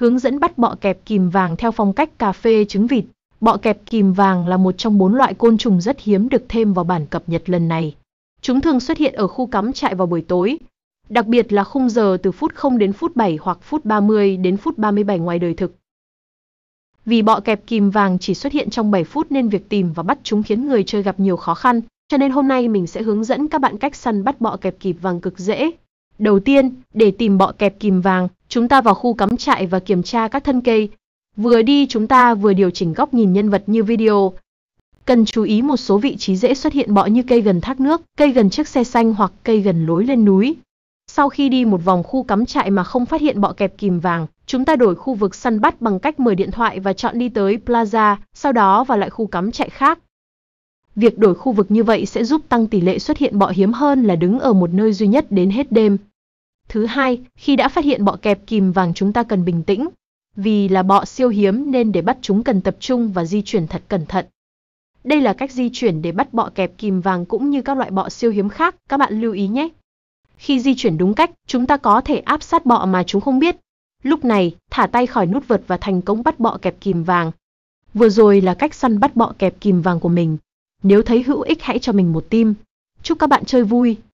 hướng dẫn bắt bọ kẹp kìm vàng theo phong cách cà phê trứng vịt. Bọ kẹp kìm vàng là một trong bốn loại côn trùng rất hiếm được thêm vào bản cập nhật lần này. Chúng thường xuất hiện ở khu cắm trại vào buổi tối, đặc biệt là khung giờ từ phút 0 đến phút 7 hoặc phút 30 đến phút 37 ngoài đời thực. Vì bọ kẹp kìm vàng chỉ xuất hiện trong 7 phút nên việc tìm và bắt chúng khiến người chơi gặp nhiều khó khăn, cho nên hôm nay mình sẽ hướng dẫn các bạn cách săn bắt bọ kẹp kìm vàng cực dễ. Đầu tiên, để tìm bọ kẹp kìm vàng, Chúng ta vào khu cắm trại và kiểm tra các thân cây. Vừa đi chúng ta vừa điều chỉnh góc nhìn nhân vật như video. Cần chú ý một số vị trí dễ xuất hiện bọ như cây gần thác nước, cây gần chiếc xe xanh hoặc cây gần lối lên núi. Sau khi đi một vòng khu cắm trại mà không phát hiện bọ kẹp kìm vàng, chúng ta đổi khu vực săn bắt bằng cách mở điện thoại và chọn đi tới plaza, sau đó vào lại khu cắm trại khác. Việc đổi khu vực như vậy sẽ giúp tăng tỷ lệ xuất hiện bọ hiếm hơn là đứng ở một nơi duy nhất đến hết đêm. Thứ hai, khi đã phát hiện bọ kẹp kìm vàng chúng ta cần bình tĩnh. Vì là bọ siêu hiếm nên để bắt chúng cần tập trung và di chuyển thật cẩn thận. Đây là cách di chuyển để bắt bọ kẹp kìm vàng cũng như các loại bọ siêu hiếm khác, các bạn lưu ý nhé. Khi di chuyển đúng cách, chúng ta có thể áp sát bọ mà chúng không biết. Lúc này, thả tay khỏi nút vượt và thành công bắt bọ kẹp kìm vàng. Vừa rồi là cách săn bắt bọ kẹp kìm vàng của mình. Nếu thấy hữu ích hãy cho mình một tim. Chúc các bạn chơi vui!